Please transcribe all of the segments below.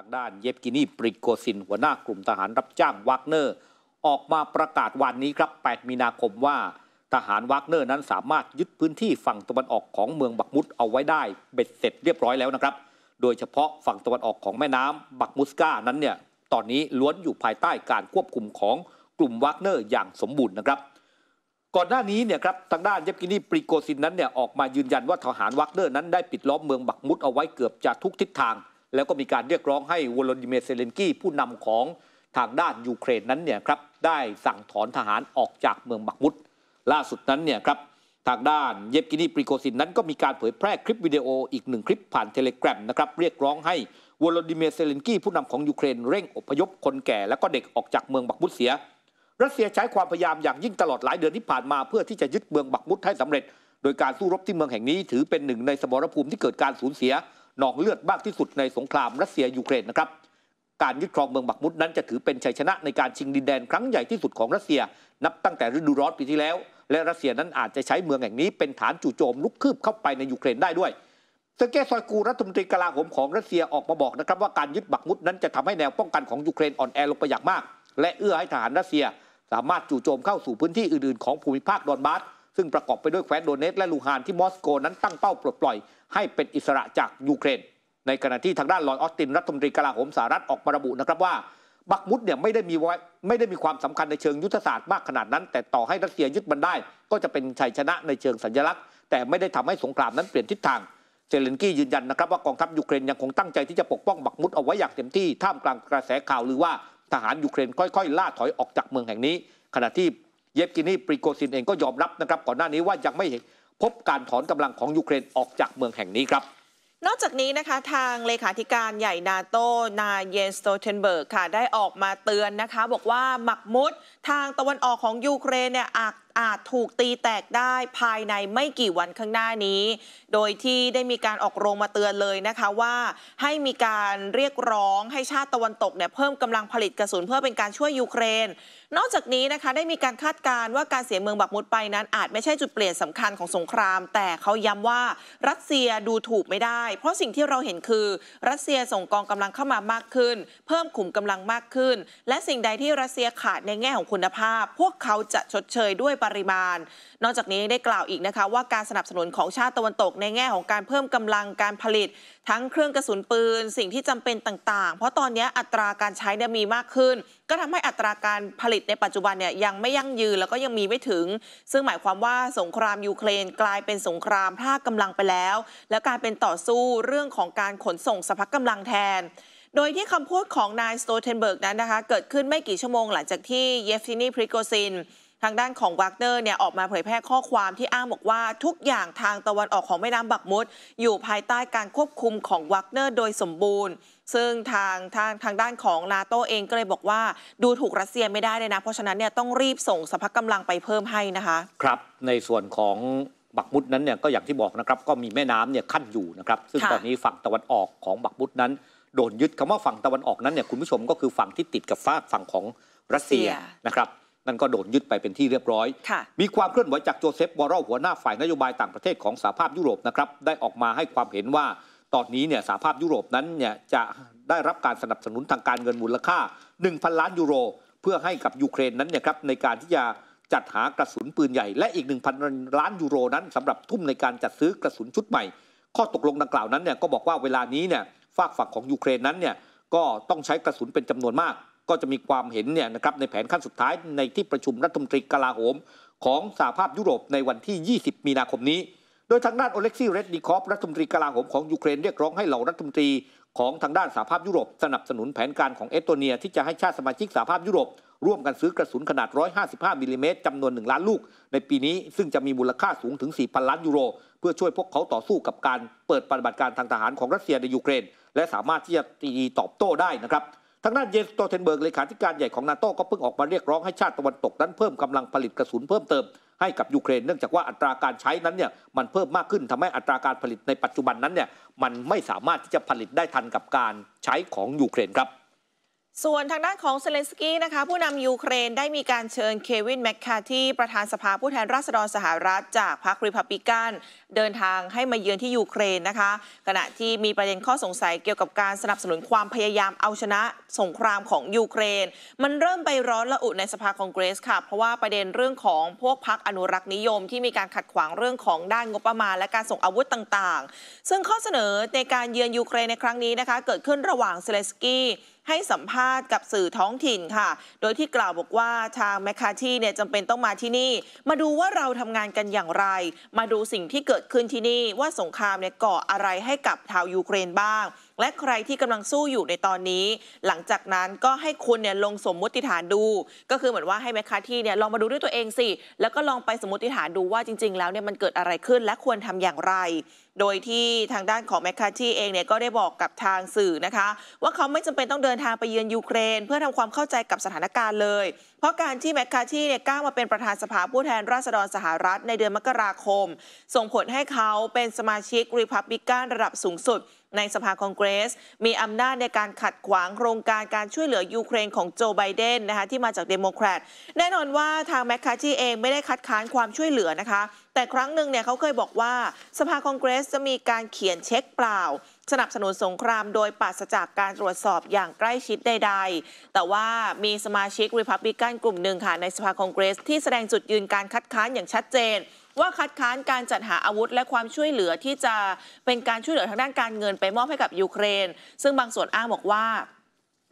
างด้านเยฟกินีปริโกซิน หัวหน้ากลุ่มทหารรับจ้างวักเนอร์ ออกมาประกาศวันนี้ครับ 8 มีนาคมว่าทหารวักเนอร์นั้นสามารถยึดพื้นที่ฝั่งตะวันออกของเมืองบักมุดเอาไว้ได้เบ็ดเสร็จเรียบร้อยแล้วนะครับ โดยเฉพาะฝั่งตะวันออกของแม่น้ำบักมุสกานั้นเนี่ย ตอนนี้ล้วนอยู่ภายใต้การควบคุมของกลุ่มวักเนอร์อย่างสมบูรณ์นะครับ ก่อนหน้านี้เนี่ยครับทางด้านเยฟกินีปริโกซินนั้นเนี่ยออกมายืนยันว่าทหารวักเนอร์นั้นได้ปิดล้อมเมืองบักมุดเอาไว้เกือบจะทุกทิศทางแล้วก็มีการเรียกร้องให้วลดิเมียเซเลนกี้ผู้นำของทางด้านยูเครนนั้นเนี่ยครับได้สั่งถอนทหารออกจากเมืองบักมุดล่าสุดนั้นเนี่ยครับทางด้านเยฟกินีปริโกซินนั้นก็มีการเผยแพร่คลิปวิดีโออีกหนึ่งคลิปผ่านเทเลกราฟนะครับเรียกร้องให้วลดิเมียเซเลนกี้ผู้นำของยูเครนเร่งอพยพคนแก่ และก็เด็กออกจากเมืองบักมุดเสียรัสเซียใช้ความพยายามอย่างยิ่งตลอดหลายเดือนที่ผ่านมาเพื่อที่จะยึดเมืองบักมุดให้สำเร็จโดยการสู้รบที่เมืองแห่งนี้ถือเป็นหนึ่งในสมรภูมิที่เกิดการสูญเสียนองเลือดมากที่สุดในสงครามรัสเซียยูเครนนะครับการยึดครองเมืองบักมุดนั้นจะถือเป็นชัยชนะในการชิงดินแดนครั้งใหญ่ที่สุดของรัสเซีย นับตั้งแต่ฤดูร้อนปีที่แล้ว และรัสเซียนั้นอาจจะใช้เมืองแห่งนี้เป็นฐานจู่โจมลุกคืบเข้าไปในยูเครนได้ด้วย เซอร์เกย์ซอยกูรัฐมนตรีกลาโหมของรัสเซียออกมาบอกนะครับ ว่าการยึดบักมุดนั้นจะทำให้แนวป้องกันของยูเครนอ่อนแอลงไปอย่างมาก และเอื้อให้ทหารรัสเซีย สามารถจู่โจมเข้าสู่พื้นที่อื่น ๆ ของภูมิภาคดอนบาสซึ่งประกอบไปด้วยแคว้นโดเนตและลูฮานที่มอสโกนั้นตั้งเป้าปลดปล่อยให้เป็นอิสระจากยูเครน ในขณะที่ทางด้านลอยออสติน รัฐมนตรีกลาโหมสหรัฐออกมาระบุนะครับว่า บักมุดเนี่ยไม่ได้มีไม่ได้มีความสำคัญในเชิงยุทธศาสตร์มากขนาดนั้น แต่ต่อให้รัสเซียยึดมันได้ก็จะเป็นชัยชนะในเชิงสัญลักษณ์ แต่ไม่ได้ทำให้สงครามนั้นเปลี่ยนทิศทางเซเลนกี้ยืนยันนะครับว่ากองทัพยูเครนยังคงตั้งใจที่จะปกป้องบักมุดเอาไว้อย่างเต็มที่ท่ามกลางกระแสข่าวหรือว่าทหารยูเครนค่อย ๆล่าถอยออกจากเมืองแห่งนี้ขณะที่เยฟกินีปริโกซินเองก็ยอมรับนะครับ ก่อนหน้านี้ว่ายังไม่พบการถอนกำลังของยูเครนออกจากเมืองแห่งนี้ครับ นอกจากนี้นะคะทางเลขาธิการใหญ่นาโตนายเยนสโตเทนเบิร์กค่ะได้ออกมาเตือนนะคะบอกว่าหมักมุดทางตะวันออกของยูเครนเนี่ยอาจอาจถูกตีแตกได้ภายในไม่กี่วันข้างหน้านี้ โดยที่ได้มีการออกโรงมาเตือนเลยนะคะว่า ให้มีการเรียกร้องให้ชาติตะวันตกเนี่ยเพิ่มกำลังผลิตกระสุนเพื่อเป็นการช่วยยูเครนนอกจากนี้นะคะได้มีการคาดการณ์ว่าการเสียเมืองบักมุดไปนั้นอาจไม่ใช่จุดเปลี่ยนสำคัญของสงคราม แต่เขาย้าว่ารัสเซียดูถูกไม่ได้ เพราะสิ่งที่เราเห็นคือ รัสเซียส่งกองกำลังเข้ามามากขึ้น เพิ่มขุมกำลังมากขึ้น และสิ่งใดที่รัสเซียขาดในแง่ของคุณภาพ พวกเขาจะชดเชยด้วยปริมาณนอกจากนี้ได้กล่าวอีกนะคะว่าการสนับสนุนของชาติตะวันตกในแง่ของการเพิ่มกำลังการผลิตทั้งเครื่องกระสุนปืน สิ่งที่จำเป็นต่าง ๆ เพราะตอนนี้อัตราการใช้เนี่ยมีมากขึ้น ก็ทำให้อัตราการผลิตในปัจจุบันเนี่ยยังไม่ยั่งยืนแล้วก็ยังมีไม่ถึง ซึ่งหมายความว่าสงครามยูเครนกลายเป็นสงครามท่ากำลังไปแล้ว และการเป็นต่อสู้เรื่องของการขนส่งสภาพกำลังแทน โดยที่คำพูดของนายสโตเทนเบิร์กนั้นนะคะเกิดขึ้นไม่กี่ชั่วโมงหลังจากที่เยฟซินีพริโกซินทางด้านของวักเนอร์เนี่ยออกมาเผยแพร่ข้อความที่อ้างบอกว่า ทุกอย่างทางตะวันออกของแม่น้ำบักมดอยู่ภายใต้การควบคุมของวักเนอร์โดยสมบูรณ์ ซึ่งทางทางทางด้านของนาโตเองก็เลยบอกว่า ดูถูกรัสเซียไม่ได้เลยนะ เพราะฉะนั้นเนี่ยต้องรีบส่งสภากกำลังไปเพิ่มให้นะคะ ครับ ในส่วนของบักมุดนั้นเนี่ยก็อย่างที่บอกนะครับก็มีแม่น้ำเนี่ยขั้นอยู่นะครับ ซึ่งตอนนี้ฝั่งตะวันออกของบักมุดนั้น โดนยึดคำว่าฝั่งตะวันออกนั้นเนี่ยคุณผู้ชมก็คือฝั่งที่ติดกับฝั่งของรัสเซียนะครับนั่นก็โดนยึดไปเป็นที่เรียบร้อย มีความเคลื่อนไหวจากโจเซฟบอรลหัวหน้าฝ่ายนโยบายต่างประเทศของสหภาพยุโรปนะครับได้ออกมาให้ความเห็นว่า ตอนนี้เนี่ยสหภาพยุโรปนั้นเนี่ยจะได้รับการสนับสนุนทางการเงินมูลค่า1,000ล้านยูโรเพื่อให้กับยูเครนนั้นเนี่ยครับในการที่จะจัดหากระสุนปืนใหญ่และอีก1,000ล้านยูโรนั้นสำหรับทุ่มในการจัดซื้อกระสุนชุดใหม่ข้อตกลงดังกล่าวนั้นเนี่ยก็บอกว่าเวลานี้เนี่ยฝากฝักของยูเครนนั้นเนี่ยก็ต้องใช้กระสุนเป็นจำนวนมากก็จะมีความเห็นเนี่ยนะครับในแผนขั้นสุดท้ายในที่ประชุมรัฐมนตรีกลาโหม ของสหภาพยุโรปในวันที่ 20 มีนาคมนี้ โดยทางด้านโอเล็กซี่เรดนิคอฟ รัฐมนตรีกลาโหมของยูเครนเรียกร้องให้เหล่ารัฐมนตรี ของทางด้านสหภาพยุโรป สนับสนุนแผนการของเอสโตเนีย ที่จะให้ชาติสมาชิกสหภาพยุโรป ร่วมกันซื้อกระสุนขนาด 155มิลิเมตรจำนวน 1 ล้านลูก ในปีนี้ซึ่งจะมีมูลค่าสูงถึง4,000ล้านยูโรเพื่อช่วยพวกเขาต่อสู้กับการเปิดปฏิบัติการทางทหารของรัสเซียในยูเครน และสามารถที่จะตีตอบโต้ได้นะครับทางด้านเยนสโตเทนเบิร์กเลขาธิการใหญ่ของนาโต้ก็เพิ่งออกมาเรียกร้องให้ชาติตะวันตกนั้นเพิ่มกำลังผลิตกระสุนเพิ่มเติมให้กับยูเครนเนื่องจากว่าอัตราการใช้นั้นเนี่ยมันเพิ่มมากขึ้นทำให้อัตราการผลิตในปัจจุบันนั้นเนี่ยมันไม่สามารถที่จะผลิตได้ทันกับการใช้ของยูเครนครับส่วนทางด้านของเซเลนสกี้นะคะผู้นำยูเครนได้มีการเชิญเควินแมคคาที่ประธานสภาผู้แทนราษฎรสหรัฐ จากพรรครีพับลิกัน เดินทางให้มาเยือนที่ยูเครนนะคะ ขณะที่มีประเด็นข้อสงสัยเกี่ยวกับการสนับสนุนความพยายามเอาชนะสงครามของยูเครน มันเริ่มไปร้อนระอุในสภาคองเกรสค่ะเพราะว่าประเด็นเรื่องของพวกพรรคอนุรักษ์นิยม ที่มีการขัดขวางเรื่องของด้านงบประมาณ และการส่งอาวุธต่างๆ ซึ่งข้อเสนอในการเยือนยูเครนในครั้งนี้นะคะเกิดขึ้นระหว่างเซเลนสกี้ให้สัมภาษณ์กับสื่อท้องถิ่นค่ะ โดยที่กล่าวบอกว่าทางแมคคาที่เนี่ยจำเป็นต้องมาที่นี่มาดูว่าเราทำงานกันอย่างไร มาดูสิ่งที่เกิดขึ้นที่นี่ว่าสงครามเนี่ยก่ออะไรให้กับชาวยูเครนบ้าง และใครที่กำลังสู้อยู่ในตอนนี้ หลังจากนั้นก็ให้คุณเนี่ยลงสมมุติฐานดู ก็คือเหมือนว่าให้แมคคาที่เนี่ยลองมาดูด้วยตัวเองสิ แล้วก็ลองไปสมมติฐานดูว่าจริง ๆ แล้วเนี่ยมันเกิดอะไรขึ้นและควรทำอย่างไรโดยที่ทางด้านของแมคคาทีเองเนี่ยก็ได้บอกกับทางสื่อนะคะ ว่าเขาไม่จำเป็นต้องเดินทางไปเยือนยูเครน เพื่อทำความเข้าใจกับสถานการณ์เลย เพราะการที่แมคคาทีเนี่ยก้าวมาเป็นประธานสภาผู้แทนราษฎรสหรัฐ ในเดือนมกราคม ส่งผลให้เขาเป็นสมาชิกริพับบิกันระดับสูงสุดในสภาคอนเกรส มีอำนาจในการขัดขวางโครงการการช่วยเหลือยูเครนของโจไบเดนนะคะที่มาจากเดโมแครตแน่นอนว่าทางแมคคาทีเองไม่ได้คัดค้านความช่วยเหลือนะคะแต่ครั้งหนึ่งเนี่ยเขาเคยบอกว่าสภาคองเกรส จะมีการเขียนเช็คเปล่า สนับสนุนสงคราม โดยปราศจากการตรวจสอบอย่างใกล้ชิดใดๆ แต่ว่ามีสมาชิกริพับบิกันกลุ่มหนึ่งค่ะในสภาคองเกรส ที่แสดงจุดยืนการคัดค้านอย่างชัดเจน ว่าคัดค้านการจัดหาอาวุธ และความช่วยเหลือที่จะเป็นการช่วยเหลือทางด้านการเงินไปมอบให้กับยูเครน ซึ่งบางส่วนอ้างบอกว่า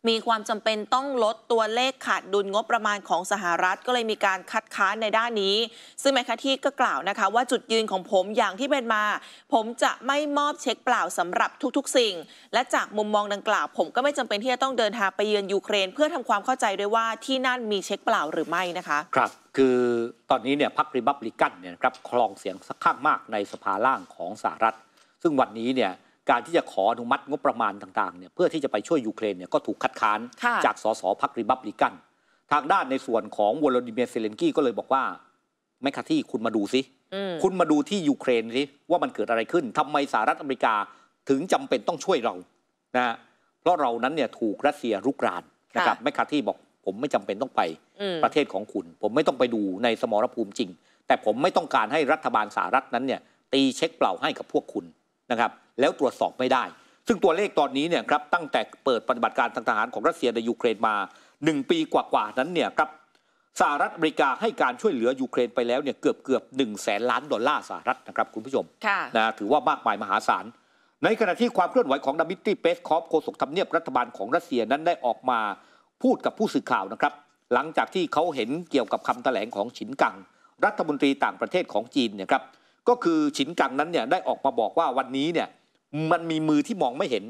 มีความจำเป็นต้องลดตัวเลขขาดดุลงบประมาณของสหรัฐ ก็เลยมีการคัดค้านในด้านนี้ ซึ่งแมคคาที่ก็กล่าวนะคะว่าจุดยืนของผมอย่างที่เป็นมา ผมจะไม่มอบเช็คเปล่าสำหรับทุกๆสิ่ง และจากมุมมองดังกล่าว ผมก็ไม่จำเป็นที่จะต้องเดินทางไปเยือนยูเครน เพื่อทำความเข้าใจด้วยว่าที่นั่นมีเช็คเปล่าหรือไม่นะคะ ครับ คือตอนนี้เนี่ยพรรคริบับลิกันเนี่ยครับคลองเสียงสักข้างมากในสภาล่างของสหรัฐ ซึ่งวันนี้เนี่ยการที่จะขออนุมัติงบประมาณต่าง ๆเนี่ย เพื่อที่จะไปช่วยยูเครนเนี่ยก็ถูกคัดค้าน จากสสพรรคริบับลิกัน ทางด้านในส่วนของวลาดิเมียร์เซเลนกี้ก็เลยบอกว่า แมคคาที่คุณมาดูสิคุณมาดูที่ยูเครนสิว่ามันเกิดอะไรขึ้น ทำไมสหรัฐอเมริกาถึงจำเป็นต้องช่วยเรานะเพราะเรานั้นเนี่ยถูกรัสเซียรุกรานนะครับแมคคาที่บอกผมไม่จำเป็นต้องไป ประเทศของคุณผมไม่ต้องไปดูในสมรภูมิจริง แต่ผมไม่ต้องการให้รัฐบาลสหรัฐนั้นเนี่ย ตีเช็คเปล่าให้กับพวกคุณนะครับแล้วตรวจสอบไม่ได้ ซึ่งตัวเลขตอนนี้เนี่ยครับตั้งแต่เปิดปฏิบัติการทางทหารของรัสเซียในยูเครนมา 1 ปีกว่าๆนั้นเนี่ยครับสหรัฐอเมริกาให้การช่วยเหลือยูเครนไปแล้วเนี่ยเกือบเกือบหนึ่งแสนล้านดอลลาร์สหรัฐนะครับคุณผู้ชมค่ะนะถือว่ามากมายมหาศาล ในขณะที่ความเคลื่อนไหวของดัมิทรีเปสคอฟโฆษกทำเนียบรัฐบาลของรัสเซียนั้นได้ออกมาพูดกับผู้สื่อข่าวนะครับ หลังจากที่เขาเห็นเกี่ยวกับคำแถลงของฉินกัง รัฐมนตรีต่างประเทศของจีนเนี่ยครับก็คือฉินกังนั้นเนี่ยได้ออกมาบอกว่าวันนี้เนี่ยมันมีมือที่มองไม่เห็น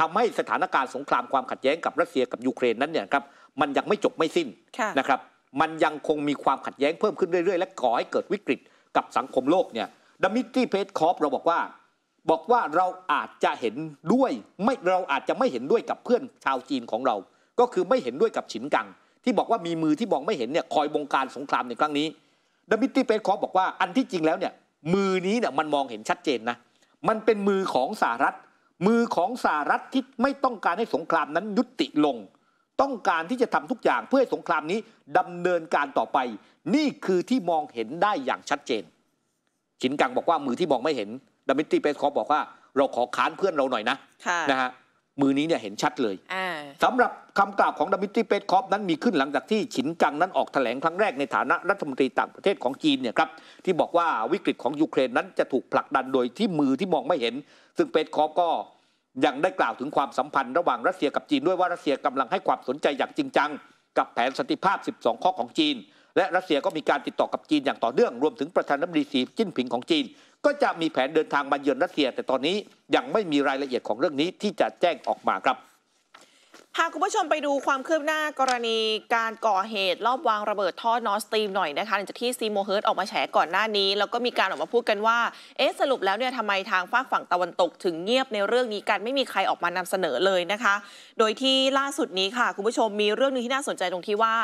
ทำให้สถานการณ์สงครามความขัดแย้งกับรัสเซียกับยูเครนนั้นเนี่ยครับมันยังไม่จบไม่สิ้นนะครับมันยังคงมีความขัดแย้งเพิ่มขึ้นเรื่อยๆและก่อให้เกิดวิกฤตกับสังคมโลกเนี่ยดมิทรีเพสคอฟเราบอกว่า บอกว่าเราอาจจะเห็นด้วยไม่เราอาจจะไม่เห็นด้วยกับเพื่อนชาวจีนของเรา ก็คือไม่เห็นด้วยกับฉินกังที่บอกว่ามีมือที่มองไม่เห็นเนี่ยคอยบงการสงครามในครั้งนี้ดมิทรีเพสคอฟบอกว่าอันที่จริงแล้วเนี่ยมือนี้เนี่ยมันมองเห็นชัดเจนนะมันเป็นมือของสหรัฐ มือของสหรัฐที่ไม่ต้องการให้สงครามนั้นยุติลง ต้องการที่จะทำทุกอย่างเพื่อให้สงครามนี้ดำเนินการต่อไป นี่คือที่มองเห็นได้อย่างชัดเจนชินกังบอกว่ามือที่มองไม่เห็นดัมิตีเปสคอบอกว่า เราขอค้านเพื่อนเราหน่อยนะ นะฮะมือนี้เนี่ยเห็นชัดเลยสำหรับคำกล่าวของดมิทรีเปตคอฟนั้นมีขึ้นหลังจากที่ฉินกังนั้นออกแถลงครั้งแรกในฐานะรัฐมนตรีต่างประเทศของจีนเนี่ยครับที่บอกว่าวิกฤตของยูเครนนั้นจะถูกผลักดันโดยที่มือที่มองไม่เห็น ซึ่งเปตคอฟก็ยังได้กล่าวถึงความสัมพันธ์ ระหว่างรัสเซียกับจีนด้วยว่ารัสเซียกำลังให้ความสนใจอย่างจริงจัง กับแผนสันติภาพ 12 ข้อของจีน และรัสเซียก็มีการติดต่อกับจีนอย่างต่อเนื่องรวมถึงประธานาธิบดีสีจิ้นผิงของจีนก็จะมีแผนเดินทางมาเยือนรัสเซียแต่ตอนนี้ยังไม่มีรายละเอียดของเรื่องนี้ที่จะแจ้งออกมาครับพาคุณผู้ชมไปดูความคืบหน้ากรณีการก่อเหตุรอบวางระเบิดท่อนอสตีมหน่อยนะคะหลังจากที่ซีโมเฮิร์ตออกมาแฉก่อนหน้านี้ แล้วก็มีการออกมาพูดกันว่า เอ๊ะ สรุปแล้วเนี่ยทำไมทางฝากฝั่งตะวันตกถึงเงียบในเรื่องนี้กัน ไม่มีใครออกมานำเสนอเลยนะคะ โดยที่ล่าสุดนี้ค่ะคุณผู้ชมมีเรื่องนึงที่น่าสนใจตรงที่ว่า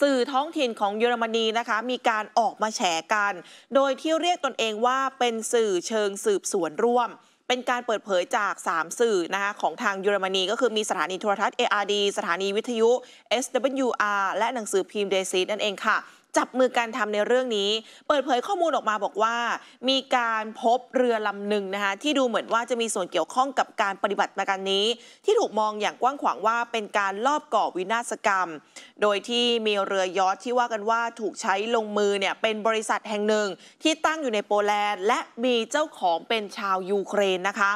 สื่อท้องถิ่นของเยอรมนีนะคะมีการออกมาแฉกัน โดยที่เรียกตนเองว่าเป็นสื่อเชิงสืบสวนร่วมเป็นการเปิดเผยจาก 3 สื่อนะคะของทางเยอรมนีก็คือมีสถานีโทรทัศน์ ARD สถานีวิทยุ SWR และหนังสือพิมพ์เดซิตนั่นเองค่ะจับมือการทำในเรื่องนี้เปิดเผยข้อมูลออกมาบอกว่า มีการพบเรือลำหนึ่งนะคะ ที่ดูเหมือนว่าจะมีส่วนเกี่ยวข้องกับการปฏิบัติมาการนี้ ที่ถูกมองอย่างกว้างขวางว่าเป็นการลอบก่อวินาศกรรม โดยที่มีเรือยอทที่ว่ากันว่าถูกใช้ลงมือเนี่ย เป็นบริษัทแห่งหนึ่งที่ตั้งอยู่ในโปแลนด์และมีเจ้าของเป็นชาวยูเครนนะคะ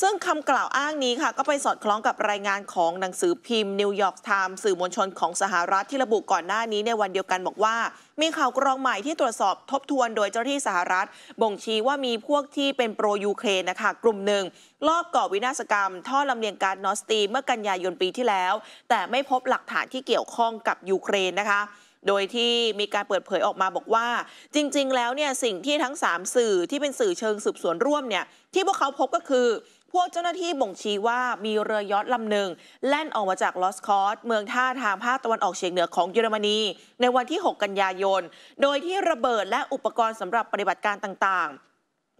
ซึ่งคำกล่าวอ้างนี้ค่ะ ก็ไปสอดคล้องกับรายงานของหนังสือพิมพ์ นิวยอร์กไทม์สื่อมวลชนของสหรัฐที่ระบุก่อนหน้านี้ในวันเดียวกันบอกว่า มีข่าวกรองใหม่ที่ตรวจสอบทบทวนโดยเจ้าหน้าที่สหรัฐ บ่งชี้ว่ามีพวกที่เป็นโปรยูเครนนะคะ กลุ่มหนึ่งลอบก่อวินาศกรรมท่อลำเลียงการนอสตีเมื่อกันยายนปีที่แล้ว แต่ไม่พบหลักฐานที่เกี่ยวข้องกับยูเครนนะคะ โดยที่มีการเปิดเผยออกมาบอกว่า จริงๆ แล้วเนี่ยสิ่งที่ทั้ง3สื่อที่เป็นสื่อเชิงสืบสวนร่วมเนี่ยที่พวกเขาพบก็คือพวกเจ้าหน้าที่บ่งชี้ว่ามีเรือยอทลำหนึ่งแล่นออกมาจากลอสคอสเมืองท่าทางภาคตะวันออกเฉียงเหนือของเยอรมนี ในวันที่ 6 กันยายน โดยที่ระเบิดและอุปกรณ์สำหรับปฏิบัติการต่าง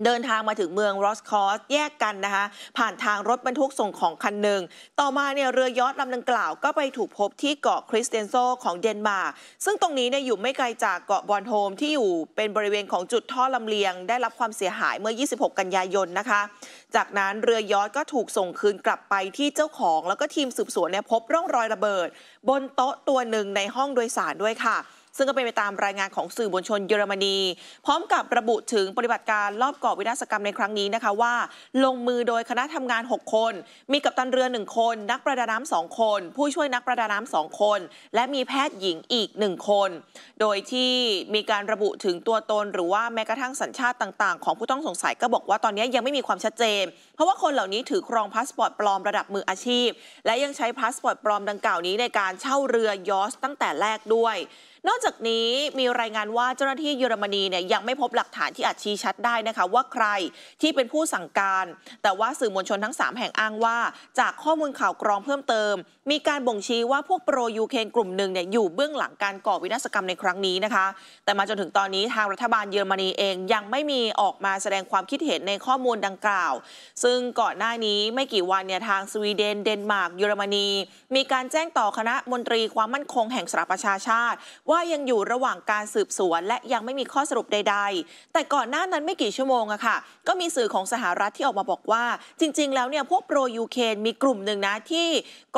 เดินทางมาถึงเมืองรอสคอสแยกกันนะคะ ผ่านทางรถบรรทุกส่งของคันหนึ่งต่อมาเนี่ยเรือยอทลำดังกล่าวก็ไปถูกพบที่เกาะคริสเตนโซ ของเดนมาร์กซึ่งตรงนี้เนี่ยอยู่ไม่ไกลจากเกาะบอนโฮมที่อยู่เป็นบริเวณของจุดท่อลำเลียงได้รับความเสียหายเมื่อ 26 กันยายนนะคะ จากนั้นเรือยอทก็ถูกส่งคืนกลับไปที่เจ้าของแล้วก็ทีมสืบสวนเนี่ยพบร่องรอยระเบิด บนโต๊ะตัวหนึ่งในห้องโดยสารด้วยค่ะซึ่งก็เป็นไปตามรายงานของสื่อบวลชนเยอรมนีพร้อมกับระบุถึงปฏิบัติการรอบก่อวินาศกรรมในครั้งนี้นะคะว่า ลงมือโดยคณะทำงาน 6 คน มีกัปตันเรือ 1 คน นักประดาน้ำสองคน ผู้ช่วยนักประดาน้ำสองคน และมีแพทย์หญิงอีก 1 คน โดยที่มีการระบุถึงตัวตนหรือว่าแม้กระทั่งสัญชาติต่าง ๆ ของผู้ต้องสงสัยก็บอก ว่าตอนนี้ยังไม่มีความชัดเจนเพราะว่าคนเหล่านี้ถือครองพาสปอร์ตปลอมระดับมืออาชีพและยังใช้พาสปอร์ตปลอมดังกล่าวนี้ในการเช่าเรือยอสตั้งแต่แรกด้วยนอกจากนี้มีรายงานว่าเจ้าหน้าที่เยอรมนีเนี่ยยังไม่พบหลักฐานที่อาจชี้ชัดได้นะคะว่าใครที่เป็นผู้สั่งการ แต่ว่าสื่อมวลชนทั้ง 3 แห่งอ้างว่า จากข้อมูลข่าวกรองเพิ่มเติม มีการบ่งชี้ว่าพวกโปรยูเคนกลุ่มหนึ่งเนี่ยอยู่เบื้องหลังการก่อวินาศกรรมในครั้งนี้นะคะแต่มาจนถึงตอนนี้ทางรัฐบาลเยอรมนีเองยังไม่มีออกมาแสดงความคิดเห็นในข้อมูลดังกล่าว ซึ่งก่อนหน้านี้ไม่กี่วันเนี่ยทางสวีเดน เดนมาร์กเยอรมนีมีการแจ้งต่อคณะมนตรีความมั่นคงแห่งสหประชาชาติว่ายังอยู่ระหว่างการสืบสวน และยังไม่มีข้อสรุปใด ๆ แต่ก่อนหน้านั้นไม่กี่ชั่วโมงอะค่ะ ก็มีสื่อของสหรัฐที่ออกมาบอกว่า จริงๆ แล้วเนี่ย พวกโปรยูเครนมีกลุ่มหนึ่งนะ ที่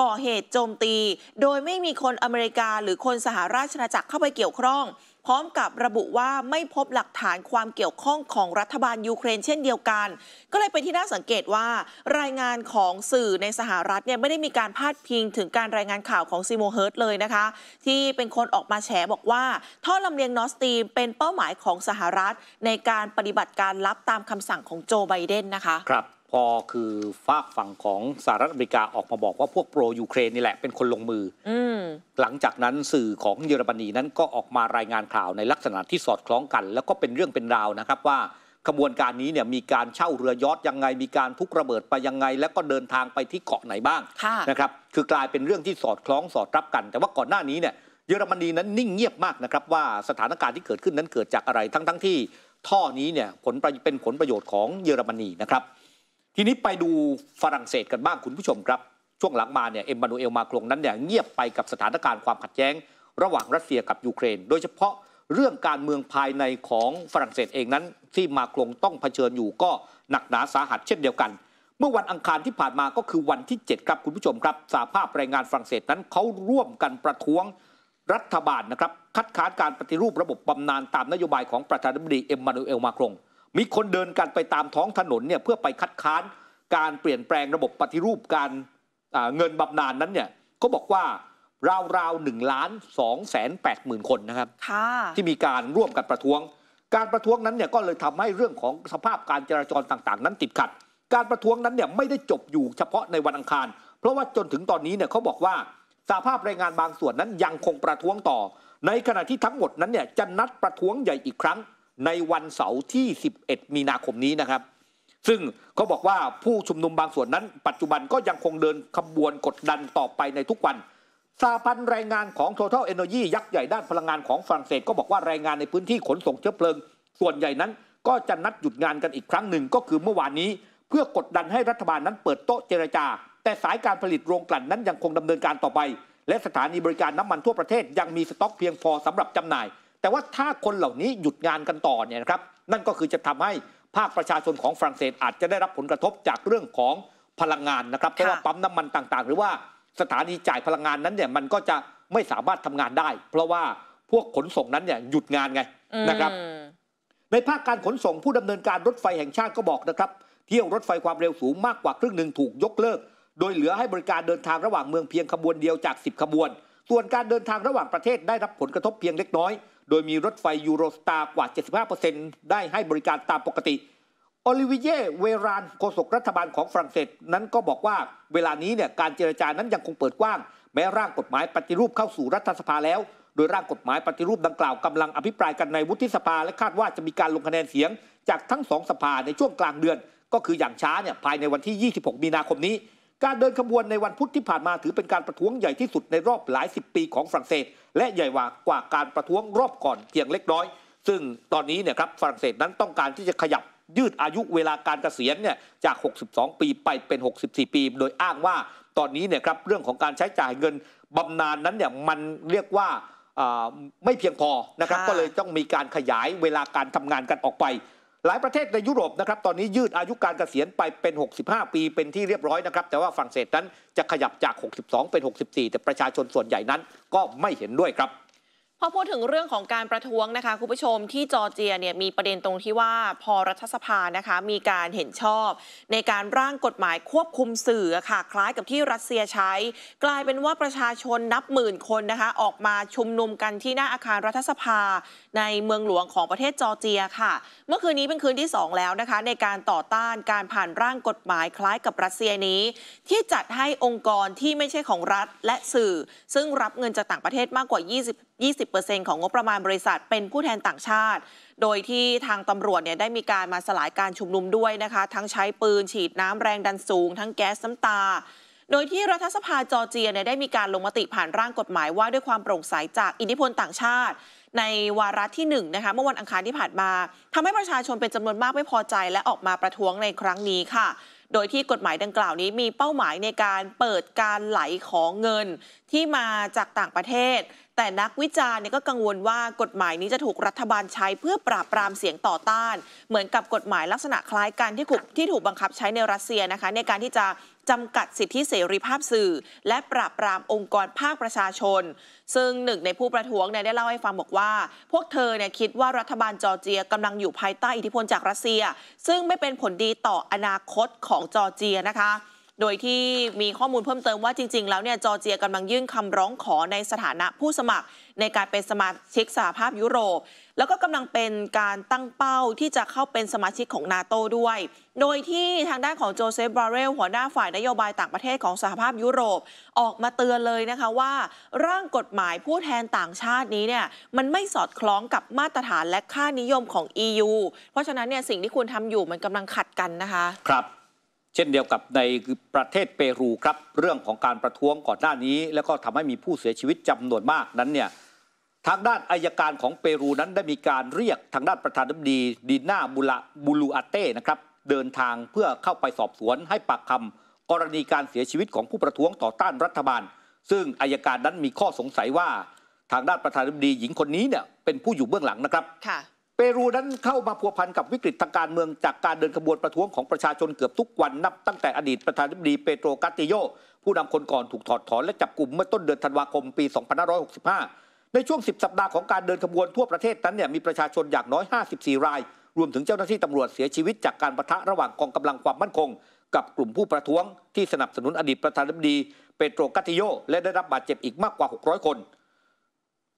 ก่อเหตุโจมตี โดยไม่มีคนอเมริกา หรือคนสหราชอาณาจักรเข้าไปเกี่ยวข้องพร้อมกับระบุว่าไม่พบหลักฐานความเกี่ยวข้องของรัฐบาลยูเครนเช่นเดียวกัน ก็เลยเป็นที่น่าสังเกตว่า รายงานของสื่อในสหรัฐเนี่ยไม่ได้มีการพาดพิงถึงการรายงานข่าวของซีโมเฮิร์ตเลยนะคะ ที่เป็นคนออกมาแฉบอกว่า ท่อลำเลียงนอสตีมเป็นเป้าหมายของสหรัฐในการปฏิบัติการลับตามคำสั่งของโจไบเดนนะคะครับกคือฝากฝั่งของสหรัฐอเมริกาออกมาบอกว่าพวกโปรยูเครนนี่แหละเป็นคนลงมืออหลังจากนั้นสื่อของเยอรมนีนั้นก็ออกมารายงานข่าวในลักษณะที่สอดคล้องกัน แล้วก็เป็นเรื่องเป็นราวนะครับ ว่าขบวนการนี้เนี่ยมีการเช่าเรือยอทยังไงมีการทุกระเบิดไปยังไงแล้วก็เดินทางไปที่เกาะไหนบ้างะนะครับคือกลายเป็นเรื่องที่สอดคล้องสอดรับกัน แต่ว่าก่อนหน้านี้เนี่ยเยอรมนีนั้นนิ่งเงียบมากนะครับว่าสถานการณ์ที่เกิดขึ้นนั้นเกิดจากอะไรทั้งทั้งที่ท่อนี้เนี่ยผลเป็นผลประโยชน์ของเยอรมนีนะครับทีนี้ไปดูฝรั่งเศสกันบ้างคุณผู้ชมครับช่วงหลังมาเนี่ยเอ็มบานูเอลมาครง นั้นเนี่ยเงียบไปกับสถานการณ์ความขัดแย้ง ระหว่างรัสเซียกับยูเครนโดยเฉพาะเรื่องการเมืองภายในของฝรั่งเศสเองนั้น ที่มาครงต้องเผชิญอยู่ก็หนักหนาสาหัสเช่นเดียวกัน เมื่อวันอังคารที่ผ่านมาก็คือวันที่7ครับคุณผู้ชมครับสาภาพแรงงานฝรั่งเศสนั้นเขาร่วมกันประท้วงรัฐบาลนะครับคัดค้านการปฏิรูประบบบำนาญตามนโยบายของประธานาธิบดีเอ็มมานูเอลมาครงมีคนเดินกันไปตามท้องถนนเนี่ยเพื่อไปคัดค้าน การเปลี่ยนแปลงระบบปฏิรูปการเงินบำนาญนนั้นเนี่ยก็บอกว่าราวๆหนึ่งล้านสองแสนแปดหมื่นคนนะครับที่มีการร่วมกันประท้วง การประท้วงนั้นเนี่ยก็เลยทำให้เรื่องของสภาพการจราจรต่างๆ นั้นติดขัด การประท้วงนั้นเนี่ยไม่ได้จบอยู่เฉพาะในวันอังคาร เพราะว่าจนถึงตอนนี้เนี่ยเขาบอกว่าสาภาพแรงงานบางส่วนนั้นยังคงประท้วงต่อ ในขณะที่ทั้งหมดนั้นเนี่ยจะนัดประท้วงใหญ่อีกครั้งในวันเสาร์ที่ 11 มีนาคมนี้นะครับ ซึ่งเขาบอกว่าผู้ชุมนุมบางส่วนนั้น ปัจจุบันก็ยังคงเดินขบวนกดดันต่อไปในทุกวัน สาพันธ์แรงงานของ Total Energy ยักษ์ใหญ่ด้านพลังงานของฝรั่งเศสก็บอกว่าแรงงานในพื้นที่ขนส่งเชื้อเพลิง ส่วนใหญ่นั้นก็จะนัดหยุดงานกันอีกครั้งหนึ่งก็คือเมื่อวานนี้ เพื่อกดดันให้รัฐบาลนั้นเปิดโต๊ะเจรจา แต่สายการผลิตโรงกลั่นนั้นยังคงดำเนินการต่อไป และสถานีบริการน้ำมันทั่วประเทศ ยังมีสต็อกเพียงพอสำหรับจำหน่ายแต่ว่าถ้าคนเหล่านี้หยุดงานกันต่อเนี่ยนะครับ นั่นก็คือจะทำให้ภาคประชาชนของฝรั่งเศสอาจจะได้รับผลกระทบจากเรื่องของพลังงานนะครับเพราะว่าปั๊มน้ำมันต่าง ๆ หรือว่าสถานีจ่ายพลังงานนั้นเนี่ยมันก็จะไม่สามารถทำงานได้ เพราะว่าพวกขนส่งนั้นเนี่ยหยุดงานไงนะครับในภาคการขนส่งผู้ดำเนินการรถไฟแห่งชาติก็บอกนะครับเที่ยวรถไฟความเร็วสูงมากกว่าครึ่งหนึ่งถูกยกเลิก โดยเหลือให้บริการเดินทางระหว่างเมืองเพียงขบวนเดียวจาก 10 ขบวน ส่วนการเดินทางระหว่างประเทศ ได้รับผลกระทบเพียงเล็กน้อยโดยมีรถไฟยูโรสตาร์กว่า 75%ได้ให้บริการตามปกติโอลิวิเย เวราน โฆษกรัฐบาลของฝรั่งเศสนั้นก็บอกว่าเวลานี้เนี่ยการเจรจานั้นยังคงเปิดกว้างแม้ร่างกฎหมายปฏิรูปเข้าสู่รัฐสภาแล้ว โดยร่างกฎหมายปฏิรูปดังกล่าวกำลังอภิปรายกันในวุฒิสภา และคาดว่าจะมีการลงคะแนนเสียง จากทั้งสองสภาในช่วงกลางเดือน ก็คืออย่างช้าเนี่ยภายในวันที่ 26มีนาคมนี้การเดินขบวนในวันพุธที่ผ่านมาถือเป็นการประท้วงใหญ่ที่สุดในรอบหลายสิบปีของฝรั่งเศส และใหญ่กว่ากว่าการประท้วงรอบก่อนเพียงเล็กน้อย ซึ่งตอนนี้เนี่ยครับฝรั่งเศสนั้นต้องการที่จะขยับยืดอายุเวลาการเกษียณเนี่ยจาก 62 ปีไปเป็น 64 ปี โดยอ้างว่าตอนนี้เนี่ยครับเรื่องของการใช้จ่ายเงินบำนาญนนั้นเนี่ยมันเรียกว่าไม่เพียงพอนะครับก็เลยต้องมีการขยายเวลาการทำงานกันออกไปหลายประเทศในยุโรปนะครับ ตอนนี้ยืดอายุการเกษียณไปเป็น 65 ปี เป็นที่เรียบร้อยนะครับ แต่ว่าฝรั่งเศสนั้นจะขยับจาก 62 เป็น 64 แต่ประชาชนส่วนใหญ่นั้นก็ไม่เห็นด้วยครับพอพูดถึงเรื่องของการประท้วงนะคะคุณผู้ชมที่จอร์เจียเนี่ยมีประเด็นตรงที่ว่าพอรัฐสภานะคะ มีการเห็นชอบในการร่างกฎหมายควบคุมสื่อค่ะคล้ายกับที่รัสเซียใช้ กลายเป็นว่าประชาชนนับหมื่นคนนะคะออกมาชุมนุมกันที่หน้าอาคารรัฐสภา ในเมืองหลวงของประเทศจอร์เจียค่ะ เมื่อคืนนี้เป็นคืนที่ 2 แล้วนะคะในการต่อต้านการผ่านร่างกฎหมายคล้ายกับรัสเซียนี้ ที่จัดให้องค์กรที่ไม่ใช่ของรัฐและสื่อ ซึ่งรับเงินจากต่างประเทศมากกว่า 20 20%ของงบประมาณบริษัทเป็นผู้แทนต่างชาติ โดยที่ทางตำรวจเนี่ยได้มีการมาสลายการชุมนุมด้วยนะคะ ทั้งใช้ปืนฉีดน้ำแรงดันสูง ทั้งแก๊สน้ำตา โดยที่รัฐสภาจอร์เจียเนี่ยได้มีการลงมติผ่านร่างกฎหมายว่าด้วยความโปร่งใสจากอิทธิพลต่างชาติ ในวาระที่1นะคะ เมื่อวันอังคารที่ผ่านมา ทำให้ประชาชนเป็นจำนวนมากไม่พอใจและออกมาประท้วงในครั้งนี้ค่ะโดยที่กฎหมายดังกล่าวนี้มีเป้าหมายในการเปิดการไหลของเงิน ที่มาจากต่างประเทศ แต่นักวิจารณ์ก็กังวลว่ากฎหมายนี้จะถูกรัฐบาลใช้เพื่อปราบปรามเสียงต่อต้าน เหมือนกับกฎหมายลักษณะคล้ายกันที่ถูกที่ถูกบังคับใช้ในรัสเซียนะคะในการที่จะจำกัดสิทธิเสรีภาพสื่อ และปราบปรามองค์กรภาคประชาชน ซึ่งหนึ่งในผู้ประท้วงเนี่ยได้เล่าให้ฟังบอกว่า พวกเธอเนี่ยคิดว่ารัฐบาลจอร์เจียกำลังอยู่ภายใต้อิทธิพลจากรัสเซีย ซึ่งไม่เป็นผลดีต่ออนาคตของจอร์เจียนะคะโดยที่มีข้อมูลเพิ่มเติมว่าจริงๆ แล้วเนี่ยจอร์เจียกำลังยื่นคำร้องขอในสถานะผู้สมัครในการเป็นสมาชิกสหภาพยุโรป แล้วก็กำลังเป็นการตั้งเป้าที่จะเข้าเป็นสมาชิกของนาโตด้วย โดยที่ทางด้านของโจเซฟบราเรลหัวหน้าฝ่ายนโยบายต่างประเทศของสหภาพยุโรปออกมาเตือนเลยนะคะว่าร่างกฎหมายผู้แทนต่างชาตินี้เนี่ยมันไม่สอดคล้องกับมาตรฐานและค่านิยมของ EU เพราะฉะนั้นเนี่ยสิ่งที่คุณทำอยู่มันกำลังขัดกันนะคะ ครับเช่นเดียวกับในประเทศเปรูครับเรื่องของการประท้วงก่อนหน้านี้ แล้วก็ทำให้มีผู้เสียชีวิตจำนวนมากนั้นเนี่ยทางด้านอายการของเปรูนั้นได้มีการเรียกทางด้านประธานดับดีดีนาบุลบูลูอาเต้นะครับเดินทางเพื่อเข้าไปสอบสวนให้ปากคำกรณีการเสียชีวิตของผู้ประท้วงต่อต้านรัฐบาล ซึ่งอายการนั้นมีข้อสงสัยว่าทางด้านประธานดับดีหญิงคนนี้เนี่ยเป็นผู้อยู่เบื้องหลังนะครับเปรูนั้นเข้ามาพัวพันกับวิกฤตทางการเมืองจากการเดินขบวนประท้วงของประชาชนเกือบทุกวันนับตั้งแต่อดีตประธานาธิบดีเปโตรกาติโย ผู้นำคนก่อนถูกถอดถอนและจับกลุ่มเมื่อต้นเดือนธันวาคมปี 2565 ในช่วง 10 สัปดาห์ของการเดินขบวนทั่วประเทศนั้นเนี่ยมีประชาชนอย่างน้อย 54 ราย รวมถึงเจ้าหน้าที่ตำรวจเสียชีวิตจากการประทะระหว่างกองกำลังความมั่นคง กับกลุ่มผู้ประท้วงที่สนับสนุนอดีตประธานาธิบดี เปโตรกาติโย และได้รับบาดเจ็บอีกมากกว่า 600 คน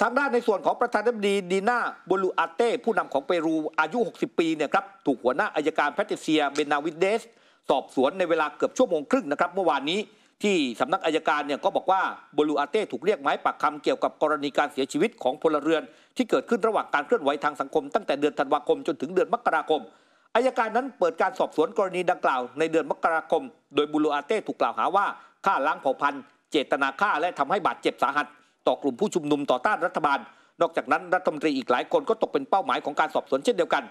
ทางด้านในส่วนของประธานาธิบดีดีนาบลูอาเต้ผู้นำของเปรูอายุ 60 ปีเนี่ยครับถูกหัวหน้าอายการแพทริเซียเบนาวิเดส สอบสวนในเวลาเกือบชั่วโมงครึ่งนะครับเมื่อวานนี้ที่สำนักอายการเนี่ยก็บอกว่าบลูอาเต้ถูกเรียกไม้ปากคำเกี่ยวกับกรณีการเสียชีวิตของพลเรือน ที่เกิดขึ้นระหว่างการเคลื่อนไหวทางสังคมตั้งแต่เดือนธันวาคมจนถึงเดือนมกราคมอายการนั้นเปิดการสอบสวนกรณีดังกล่าวในเดือนมกราคม โดยบูลลอาเต้ถูกกล่าวหาว่าฆ่าล้างเผ่าพันธุ์ เจตนาฆ่าและทำให้บาดเจ็บสาหัสต่อกลุ่มผู้ชุมนุมต่อต้านรัฐบาล นอกจากนั้นรัฐมนตรีอีกหลายคน ก็ตกเป็นเป้าหมายของการสอบสวนเช่นเดียวกัน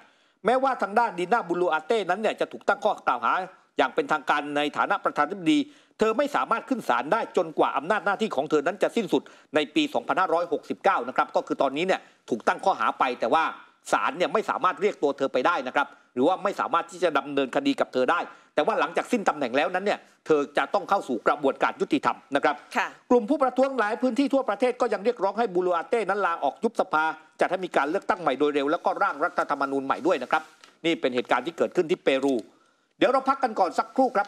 แม้ว่าทางด้านดีนาบุลูอาเต้นั้นเนี่ยจะถูกตั้งข้อกล่าวหา อย่างเป็นทางการในฐานะประธานาธิบดี เธอไม่สามารถขึ้นศาลได้จนกว่าอำนาจหน้าที่ของเธอนั้นจะสิ้นสุดในปี 2569 นะครับก็คือตอนนี้เนี่ยถูกตั้งข้อหาไป แต่ว่าศาลเนี่ยไม่สามารถเรียกตัวเธอไปได้นะครับหรือว่าไม่สามารถที่จะดำเนินคดีกับเธอได้ แต่ว่าหลังจากสิ้นตำแหน่งแล้วนั้นเนี่ยเธอจะต้องเข้าสู่กระบวนการยุติธรรมนะครับกลุ่มผู้ประท้วงหลายพื้นที่ทั่วประเทศก็ยังเรียกร้องให้บูลูอาเต้นั้นลาออกยุบสภาจะให้มีการเลือกตั้งใหม่โดยเร็วแล้วก็ร่างรัฐธรรมนูญใหม่ด้วยนะครับนี่เป็นเหตุการณ์ที่เกิดขึ้นที่เปรู เดี๋ยวเราพักกันก่อนสักครู่ครับ